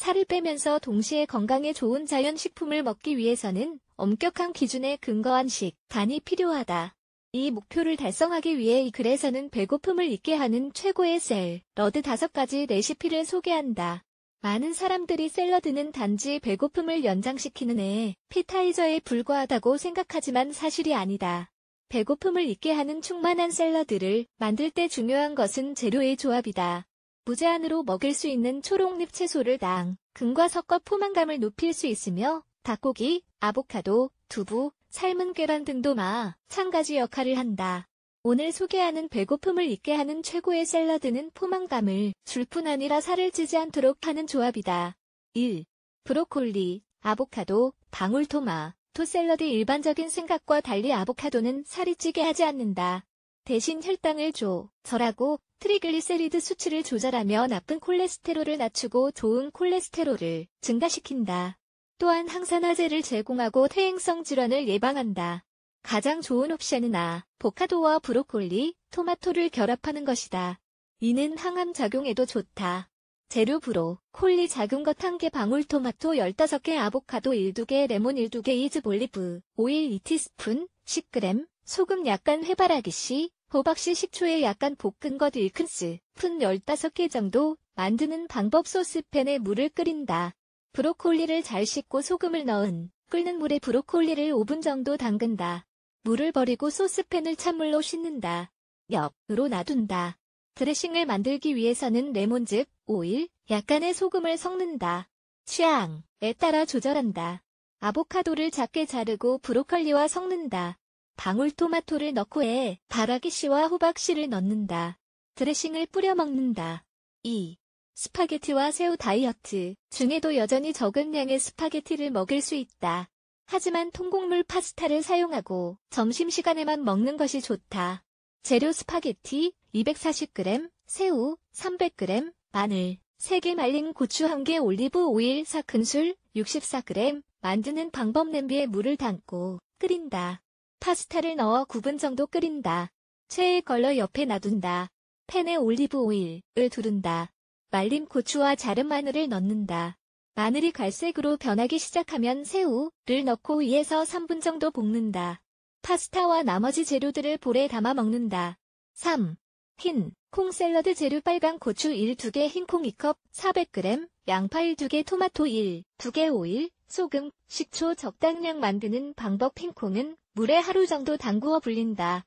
살을 빼면서 동시에 건강에 좋은 자연식품을 먹기 위해서는 엄격한 기준에 근거한 식단이 필요하다. 이 목표를 달성하기 위해 이 글에서는 배고픔을 잊게 하는 최고의 셀, 러드 5가지 레시피를 소개한다. 많은 사람들이 샐러드는 단지 배고픔을 연장시키는 애, 피타이저에 불과하다고 생각하지만 사실이 아니다. 배고픔을 잊게 하는 충만한 샐러드를 만들 때 중요한 것은 재료의 조합이다. 무제한으로 먹을수 있는 초록잎 채소를 당, 금과 섞어 포만감을 높일 수 있으며 닭고기, 아보카도, 두부, 삶은 계란 등도 마, 참가지 역할을 한다. 오늘 소개하는 배고픔을 잊게 하는 최고의 샐러드는 포만감을 줄 뿐 아니라 살을 찌지 않도록 하는 조합이다. 1. 브로콜리, 아보카도, 방울토마, 토 샐러드 일반적인 생각과 달리 아보카도는 살이 찌게 하지 않는다. 대신 혈당을 줘, 절하고 트리글리세리드 수치를 조절하며 나쁜 콜레스테롤을 낮추고 좋은 콜레스테롤을 증가시킨다. 또한 항산화제를 제공하고 퇴행성 질환을 예방한다. 가장 좋은 옵션은 아, 보카도와 브로콜리, 토마토를 결합하는 것이다. 이는 항암 작용에도 좋다. 재료 브로, 콜리 작은 것 1개 방울 토마토 15개 아보카도 1-2개 레몬 1-2개 이즈 볼리브 오일 2티스푼, 10g, 소금 약간 회바라기 씨, 호박씨 식초에 약간 볶은 것 1큰스, 푼 15개 정도 만드는 방법 소스팬에 물을 끓인다. 브로콜리를 잘 씻고 소금을 넣은 끓는 물에 브로콜리를 5분 정도 담근다. 물을 버리고 소스팬을 찬물로 씻는다. 옆으로 놔둔다. 드레싱을 만들기 위해서는 레몬즙, 오일, 약간의 소금을 섞는다. 취향에 따라 조절한다. 아보카도를 작게 자르고 브로콜리와 섞는다. 방울토마토를 넣고 에 바라기씨와 호박씨를 넣는다. 드레싱을 뿌려 먹는다. 2. 스파게티와 새우 다이어트 중에도 여전히 적은 양의 스파게티를 먹을 수 있다. 하지만 통곡물 파스타를 사용하고 점심시간에만 먹는 것이 좋다. 재료 스파게티 240g, 새우 300g, 마늘 3개 말린 고추 1개 올리브 오일 4큰술 64g 만드는 방법 냄비에 물을 담고 끓인다. 파스타를 넣어 9분 정도 끓인다. 체에 걸러 옆에 놔둔다. 팬에 올리브 오일을 두른다. 말린 고추와 자른 마늘을 넣는다. 마늘이 갈색으로 변하기 시작하면 새우를 넣고 위에서 3분 정도 볶는다. 파스타와 나머지 재료들을 볼에 담아 먹는다. 3. 흰, 콩 샐러드 재료 빨간 고추 1, 2개 흰콩 2컵, 400g, 양파 1, 2개 토마토 1, 2개 오일, 소금, 식초 적당량 만드는 방법 핑콩은 물에 하루 정도 담그어 불린다.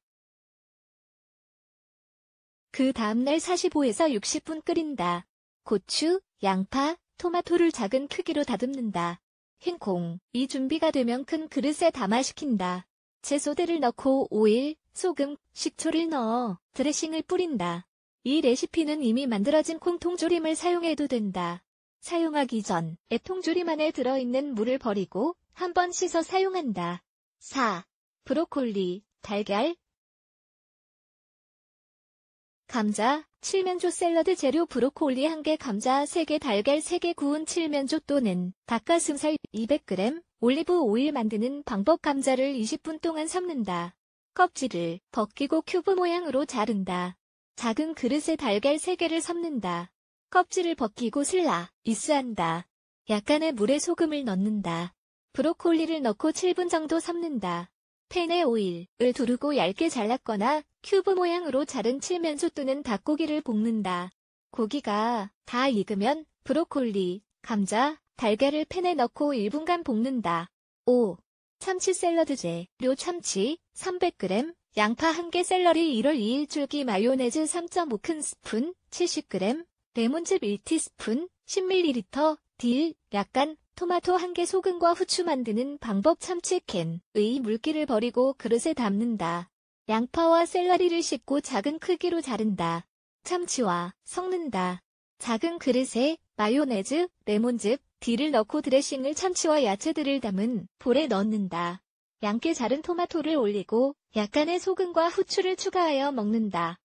그 다음날 45에서 60분 끓인다. 고추, 양파, 토마토를 작은 크기로 다듬는다. 흰콩, 이 준비가 되면 큰 그릇에 담아시킨다 채소들을 넣고 오일, 소금, 식초를 넣어 드레싱을 뿌린다. 이 레시피는 이미 만들어진 콩통조림을 사용해도 된다. 사용하기 전 애통조림 안에 들어있는 물을 버리고 한 번 씻어 사용한다. 4. 브로콜리, 달걀, 감자, 칠면조 샐러드 재료 브로콜리 1개 감자 3개 달걀 3개 구운 칠면조 또는 닭가슴살 200g, 올리브 오일 만드는 방법 감자를 20분 동안 삶는다. 껍질을 벗기고 큐브 모양으로 자른다. 작은 그릇에 달걀 3개를 삶는다. 껍질을 벗기고 슬라, 이스한다. 약간의 물에 소금을 넣는다. 브로콜리를 넣고 7분 정도 삶는다. 팬에 오일을 두르고 얇게 잘랐거나 큐브 모양으로 자른 칠면소 또는 닭고기를 볶는다. 고기가 다 익으면 브로콜리, 감자, 달걀을 팬에 넣고 1분간 볶는다. 5. 참치 샐러드 제료 참치 300g, 양파 1개 샐러리 1월 2일 줄기 마요네즈 3.5큰 스푼, 70g, 레몬즙 1티스푼, 10ml, 딜, 약간, 토마토 1개 소금과 후추 만드는 방법 참치캔의 물기를 버리고 그릇에 담는다. 양파와 샐러리를 씻고 작은 크기로 자른다. 참치와 섞는다. 작은 그릇에 마요네즈, 레몬즙, 딜을 넣고 드레싱을 참치와 야채들을 담은 볼에 넣는다. 얇게 자른 토마토를 올리고 약간의 소금과 후추를 추가하여 먹는다.